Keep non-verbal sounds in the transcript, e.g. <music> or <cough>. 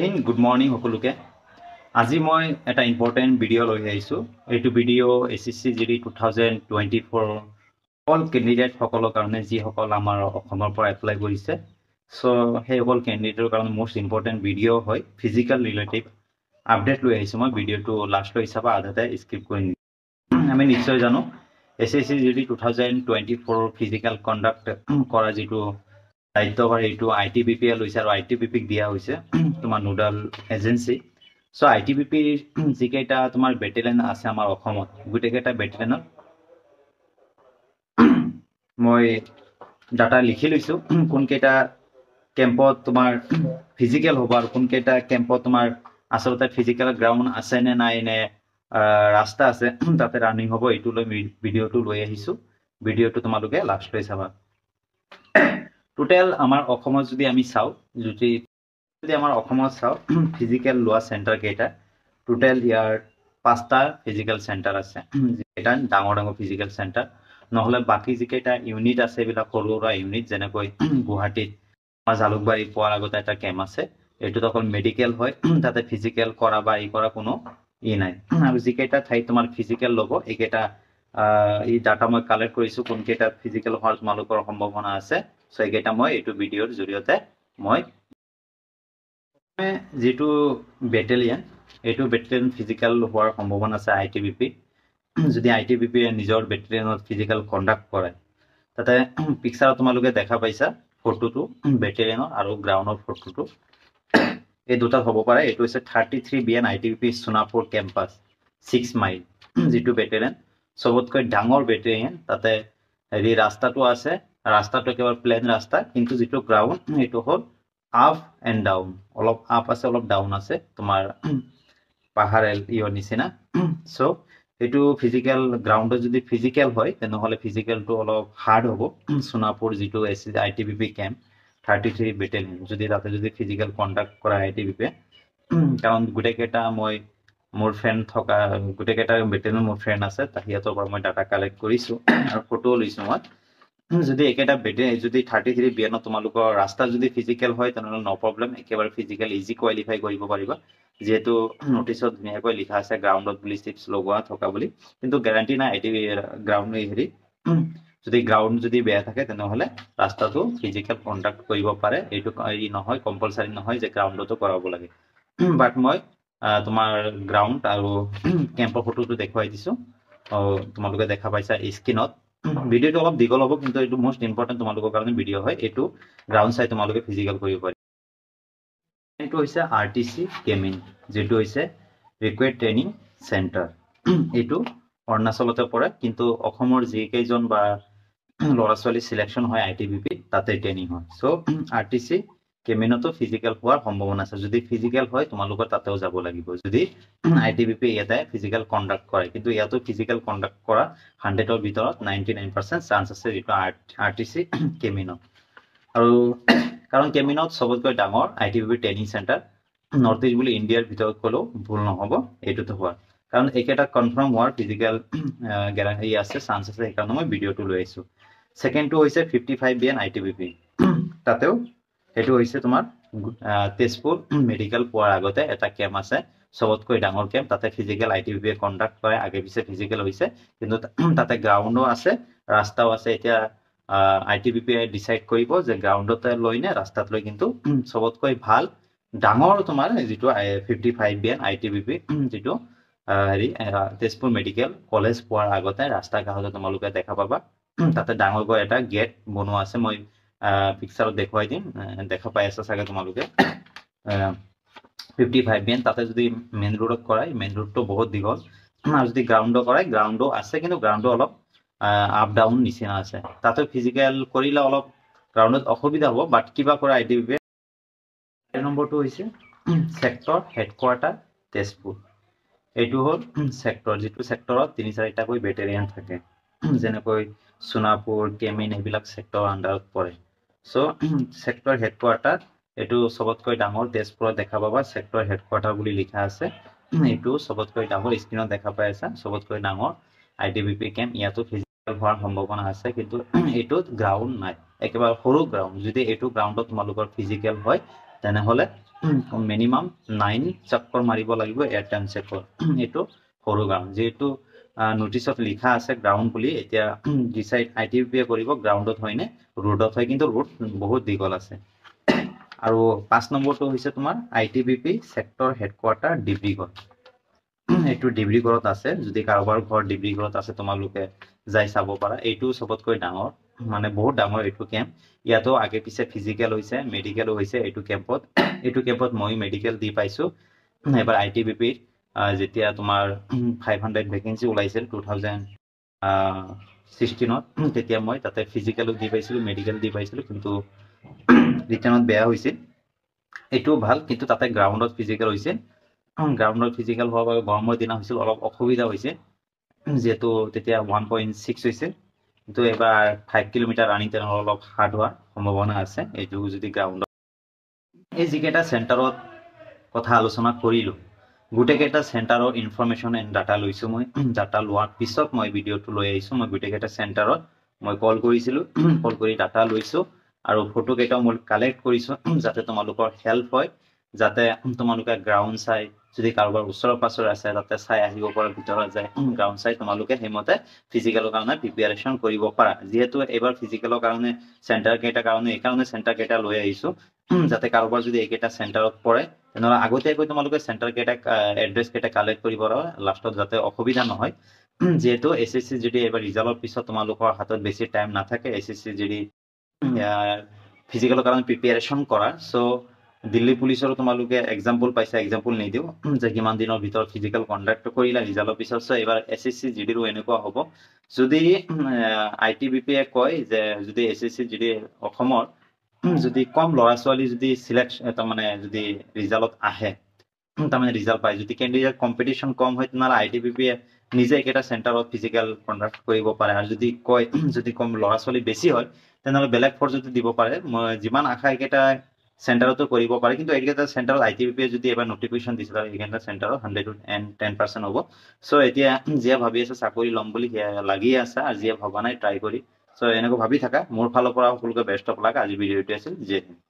In good morning সকলোকে আজি মই এটা ইম্পৰ্টেণ্ট ভিডিঅ' লৈ আহিছোঁ এইটো video' S S C G D two thousand twenty four অকল কেণ্ডিডেটসকলৰ কাৰণে যিসকল আমাৰ অসমৰ পৰা এপ্লাই কৰিছে ছ' সেইসকল কেণ্ডিডেটৰ কাৰণে মষ্ট ইম্পৰ্টেণ্ট ভিডিঅ' হয় ফিজিকেল ৰিলেটিভ আপডেট লৈ আহিছোঁ মই ভিডিঅ'টো লাষ্টৰ হিচাপে আধাতে স্কিপ কৰি নি আমি নিশ্চয় জানো S S C G D two thousand twenty four physical conduct কৰা যিটো দায়িত্ব কৰে এইটো আই টি বি পিয়ে লৈছে আৰু আই টি বি পিক দিয়া হৈছে তোমাৰ nodal agency so' I T B পিৰ যিকেইটা তোমাৰ বেটেলিয়ান আছে আমাৰ অসমত গোটেইকেইটা বেটেলিয়ানত <clears throat> মই ডাটা লিখি লৈছোঁ <clears throat> কোনকেইটা কেম্পত তোমাৰ ফিজিকেল <clears throat> হ'ব আৰু কোনকেইটা কেম্পত তোমাৰ আচলতে ফিজিকেল গ্ৰাউণ্ড আছে নে নাই নে ৰাস্তা আছে তাতে ৰাণিং হ'ব এইটো লৈ ভিডিঅ'টো লৈ আহিছোঁ ভিডিঅ'টো তোমালোকে লাষ্ট লৈ চাবা টোটেল আমাৰ অসমত যদি আমি চাওঁ যদি যদি আমাৰ অসমত চাওঁ ফিজিকেল লোৱা চেণ্টাৰকেইটা টোটেল ইয়াৰ পাঁচটা ফিজিকেল চেণ্টাৰ আছে যিকেইটা ডাঙৰ ডাঙৰ ফিজিকেল চেণ্টাৰ নহ'লে বাকী যিকেইটা ইউনিট আছে এইবিলাক সৰু সুৰা ইউনিট যেনেকৈ গুৱাহাটীত আমাৰ জালুকবাৰী পোৱাৰ আগতে এটা কেম্প আছে এইটোত অকল মেডিকেল হয় তাতে ফিজিকেল কৰা বা ই কৰা কোনো ই নাই আৰু যিকেইটা ঠাইত তোমাৰ ফিজিকেল ল'ব এইকেইটা ই ডাটা মই কালেক্ট কৰিছোঁ কোনকেইটা ফিজিকেল হোৱাৰ তোমালোকৰ সম্ভাৱনা আছে সেইকেইটা মই এইটো ভিডিঅ'ৰ জৰিয়তে মই যিটো বেটেলিয়ান এইটো বেটেলিয়ান ফিজিকেল হোৱাৰ সম্ভাৱনা আছে আই টি বি পি যদি আই টি বি পিয়ে নিজৰ বেটেলিয়ানত ফিজিকেল কণ্ডাক্ট কৰে তাতে পিকচাৰত তোমালোকে দেখা পাইছা ফটোটো বেটেলিয়ানৰ আৰু গ্ৰাউণ্ডৰ ফটোটো এই দুটাত হ'ব পাৰে এইটো হৈছে thirty three B N I T B P Sonapur campus six mile যিটো বেটেলিয়ান চবতকৈ ডাঙৰ বেটেলিয়ান তাতে হেৰি ৰাস্তাটো আছে ৰাস্তাটো একেবাৰে প্লেন ৰাস্তা কিন্তু যিটো গ্ৰাউণ্ড সেইটো হ'ল আপ এণ্ড ডাউন অলপ আপ আছে অলপ ডাউন আছে তোমাৰ <clears throat> পাহাৰ ইয়ৰ নিচিনা চ' <clears throat> সেইটো ফিজিকেল গ্ৰাউণ্ডত যদি ফিজিকেল হয় তেনেহ'লে ফিজিকেলটো অলপ হাৰ্ড হ'ব <clears throat> সোণাপুৰ যিটো A C I T B P camp thirty three battalion যদি তাতে যদি ফিজিকেল কণ্টেক্ট কৰা আই টি বি পিয়ে কাৰণ গোটেইকেইটা মই মোৰ ফ্ৰেণ্ড থকা গোটেইকেইটা বেটেলিয়ন মোৰ ফ্ৰেণ্ড আছে সিহঁতৰ পৰা মই ডাটা কালেক্ট কৰিছোঁ আৰু ফটোও লৈছোঁ মই যদি একেটা বেডে যদি থাৰ্টি থ্ৰী বিয়েনত তোমালোকৰ ৰাস্তা যদি ফিজিকেল হয় তেনেহ'লে ন' প্ৰব্লেম একেবাৰে ফিজিকেল ইজি কোৱালিফাই কৰিব পাৰিবা যিহেতু নটিচত ধুনীয়াকৈ লিখা আছে গ্ৰাউণ্ডত বুলি চিপছ লগোৱা থকা বুলি কিন্তু গেৰাণ্টি নাই এইটো গ্ৰাউণ্ড হেৰি যদি গ্ৰাউণ্ড যদি বেয়া থাকে তেনেহ'লে ৰাস্তাটো ফিজিকেল কণ্টেক্ট কৰিব পাৰে এইটো হেৰি নহয় কম্পালচৰি নহয় যে গ্ৰাউণ্ডতো কৰাব লাগে বাট মই তোমাৰ গ্ৰাউণ্ড আৰু কেম্পৰ ফটোটো দেখুৱাই দিছো তোমালোকে দেখা পাইছা স্কিনত ভিডিঅ'টো mhm. অলপ দীঘল হ'ব কিন্তু এইটো মষ্ট ইম্পৰ্টেণ্ট তোমালোকৰ কাৰণে ভিডিঅ' হয় এইটো গ্ৰাউণ্ড চাই তোমালোকে ফিজিকেল কৰিব পাৰি এইটো হৈছে আৰ টি চি কেমিন যিটো হৈছে ৰিকুৱেড ট্ৰেইনিং চেণ্টাৰ এইটো অৰুণাচলতে পৰে কিন্তু অসমৰ যিকেইজন বা ল'ৰা ছোৱালী ছিলেকশ্যন হয় আই টি বি পি তাতে ট্ৰেইনিং হয় চ' আৰ টি চি কেবিনতো ফিজিকেল হোৱাৰ সম্ভাৱনা আছে যদি ফিজিকেল হয় তোমালোকৰ তাতেও যাব লাগিব যদি আই টি বি পি এটাই ফিজিকেল কণ্ডাক্ট কৰে কিন্তু ইয়াতো ফিজিকেল কণ্ডাক্ট কৰা হাণ্ড্ৰেডৰ ভিতৰত নাইনটি নাইন পাৰ্চেণ্ট চান্স আছে যিটো আৰ টি চি আৰু কাৰণ কেবিনত চবতকৈ ডাঙৰ I T B P training centre north east ইণ্ডিয়াৰ ভিতৰত ক'লেও ভুল নহ'ব এইটোতো হোৱা কাৰণ এইকেইটা কনফাৰ্ম হোৱাৰ ফিজিকেল গেৰাণ্টি আছে চান্স আছে সেইকাৰণে মই ভিডিঅ'টো লৈ আহিছোঁ ছেকেণ্ডটো হৈছে ফিফটি ফাইভ বি তাতেও সেইটো হৈছে তোমাৰ তেজপুৰ মেডিকেল পোৱাৰ আগতে এটা কেম্প আছে চবতকৈ ডাঙৰ কেম্প তাতে ফিজিকেল আই টি বিয়ে কণ্ডাক্ট কৰে আগে পিছে ফিজিকেল হৈছে কিন্তু <clears throat> তাতে গ্ৰাউণ্ডো আছে ৰাস্তাও আছে এতিয়া আই টি বি পিয়ে ডিচাইড কৰিব যে গ্ৰাউণ্ডতে লৈ নে ৰাস্তাত লৈ কিন্তু <clears throat> চবতকৈ ভাল ডাঙৰ তোমাৰ যিটো fifty five B N I T B P যিটো হেৰি তেজপুৰ মেডিকেল কলেজ পোৱাৰ আগতে ৰাস্তা ঘাটতে তোমালোকে দেখা পাবা <clears throat> তাতে ডাঙৰকৈ এটা গেট বনোৱা আছে মই পিকচাৰ দেখুৱাই দিম দেখা পাই আছা চাগে তোমালোকে ফিফটি ফাইভ মেন তাতে যদি মেইন ৰোডত কৰাই মেইন ৰোডটো বহুত দীঘল আৰু যদি গ্ৰাউন্ড কৰাই গ্ৰাউণ্ডো আছে কিন্তু গ্ৰাউণ্ডো অলপ আপ ডাউন নিচিনা আছে তাতে ফিজিকেল কৰিলে অলপ গ্ৰাউণ্ডত অসুবিধা হব বাট কিবা কৰা আই ডি বি নম্বৰটা হয়েছে সেক্টৰ হেডকোয়াৰ্টাৰ তেজপুৰ এইটো হল সেক্টৰ যিটো চেক্টৰত তিনি চাৰিটাকৈ বেটেলিয়ান থাকে যেনেকৈ সোনাপুৰ কেমিন এইবিলাক সেক্টৰ আণ্ডাৰত পৰে সো সেক্টর হেডকোয়ার্টার এই সবতক ডর ডেসপুর দেখা পাবা সেক্টর হেডকোয়ার্টার বলে লিখা আছে এই সবতক ডর স্ক্রিনত দেখা পাই আছে সবতক ডর I T B P camp ইয়াতো ফিজিক্যাল হওয়ার সম্ভাবনা আছে কিন্তু <clears throat> এই গ্ৰাউণ্ড নাই একেবাৰে সৰু গ্ৰাউণ্ড যদি এইটো গ্ৰাউণ্ডত তোমালোকৰ ফিজিকেল হয় তেনেহলে মিনিমাম নাইন চাকৰ মাৰিব লাগবে এয়াৰটাইম চেকৰ এইটো সৰু গ্ৰাউণ্ড যিহেতু নটিছত লিখা আছে গ্ৰাউণ্ড বুলি এতিয়া যি চাইড আই টি পিয়ে কৰিব গ্ৰাউণ্ডত হয়নে ৰোডত হয় কিন্তু ৰোড বহুত দীঘল আছে আৰু পাঁচ নম্বৰটো হৈছে তোমাৰ I T B P sector headquarter Dibrugarh এইটো ডিব্ৰুগড়ত আছে যদি কাৰোবাৰ ঘৰ ডিব্ৰুগড়ত আছে তোমালোকে যাই চাব পাৰা এইটো চবতকৈ ডাঙৰ মানে বহুত ডাঙৰ এইটো কেম্প ইয়াতো আগে পিছে ফিজিকেল হৈছে মেডিকেলো হৈছে এইটো কেম্পত এইটো কেম্পত মই মেডিকেল দি পাইছোঁ এবাৰ আই টি বি পিৰ যেতিয়া তোমাৰ ফাইভ হাণ্ড্ৰেড ভেকেঞ্চি ওলাইছিল টু থাউজেণ্ড ছিক্সটিনত তেতিয়া মই তাতে ফিজিকেলো দি পাইছিলোঁ মেডিকেল দি পাইছিলোঁ কিন্তু ৰিটাৰ্ণত বেয়া হৈছিল এইটোও ভাল কিন্তু তাতে গ্ৰাউণ্ডত ফিজিকেল হৈছে গ্ৰাউণ্ডত ফিজিকেল হোৱাৰ বাবে গৰমৰ দিনা হৈছিল অলপ অসুবিধা হৈছে যিহেতু তেতিয়া ওৱান পইণ্ট ছিক্স হৈছে কিন্তু এইবাৰ ফাইভ কিলোমিটাৰ ৰাণিং তেনেহ'লে অলপ হাৰ্ড হোৱাৰ সম্ভাৱনা আছে এইটো যদি গ্ৰাউণ্ডত এই যিকেইটা চেণ্টাৰত কথা আলোচনা কৰিলোঁ গোটেইকেইটা চেণ্টাৰৰ ইনফৰমেশ্যন এণ্ড ডাটা লৈছোঁ মই ডাটা লোৱাৰ পিছত মই ভিডিঅ'টো লৈ আহিছোঁ মই গোটেইকেইটা চেণ্টাৰত মই কল কৰিছিলোঁ কল কৰি ডাটা লৈছোঁ আৰু ফটোকেইটাও মই কালেক্ট কৰিছোঁ যাতে তোমালোকৰ হেল্প হয় যাতে তোমালোকে গ্ৰাউণ্ড চাই যদি কাৰোবাৰ ওচৰৰ পাছৰ আছে তাতে চাই আহিব পৰা ভিতৰত যায় গ্ৰাউণ্ড চাই তোমালোকে সেইমতে ফিজিকেলৰ কাৰণে প্ৰিপেয়াৰেশ্যন কৰিব পাৰা যিহেতু এইবাৰ ফিজিকেলৰ কাৰণে চেণ্টাৰ কেইটাৰ কাৰণে এইকাৰণে চেণ্টাৰ কেইটা লৈ আহিছো যাতে কাৰোবাৰ যদি এইকেইটা চেণ্টাৰত পৰে তেনেহ'লে আগতীয়াকৈ তোমালোকে চেণ্টাৰ কেইটা এড্ৰেছ কেইটা কালেক্ট কৰিব পাৰা লাষ্টত যাতে অসুবিধা নহয় যিহেতু এছ এছ চি যদি এইবাৰ ৰিজাল্টৰ পিছত তোমালোকৰ হাতত বেছি টাইম নাথাকে এছ এছ চি যদি ফিজিকেলৰ কাৰণে প্ৰিপেয়াৰেশ্যন কৰা চ' দিল্লী পুলিচৰ তোমালোকে এক্সাম্পল পাইছা এক্সাম্পল নিদিওঁ যে কিমান দিনৰ ভিতৰত ফিজিকেল কণ্ডাক্ট কৰিলা ৰিজাল্টৰ পিছত এইবাৰ এছ এছ চি জি ডিৰো এনেকুৱা হ'ব যদি আই টি বি পি এ কয় যে যদি S S C G D অসমৰ যদি কম ল'ৰা ছোৱালী যদি চিলেকশ্যন তাৰমানে যদি ৰিজাল্টত আহে তাৰমানে ৰিজাল্ট পায় যদি কেণ্ডিডেট কম্পিটিশ্যন কম হয় তেনেহ'লে আই টি বি পি এ নিজে একেটা চেণ্টাৰত ফিজিকেল কণ্ডাক্ট কৰিব পাৰে আৰু যদি কয় যদি কম ল'ৰা ছোৱালী বেছি হয় তেনেহ'লে বেলেগ যদি দিব পাৰে মই যিমান আশা একেটাই চেণ্টাৰতো কৰিব পাৰে কিন্তু এইকেইটা চেণ্টাৰত আই টি বি পিয়ে যদি এবাৰ নটিফিকেশ্যন দিছে তাৰ এইকেইটা চেণ্টাৰত হাণ্ড্ৰেড এণ্ড টেন পাৰ্চেণ্ট হ'ব চ' এতিয়া যিয়ে ভাবি আছে চাকৰি ল'ম বুলি সেয়া লাগিয়ে আছে আৰু যিয়ে ভবা নাই ট্ৰাই কৰি চ' এনেকৈ ভাবি থাকা মোৰ ফালৰ পৰা সকলোকে বেষ্ট অফ লাগ আজি ভিডিঅ'টো আছিল জে হিন্দ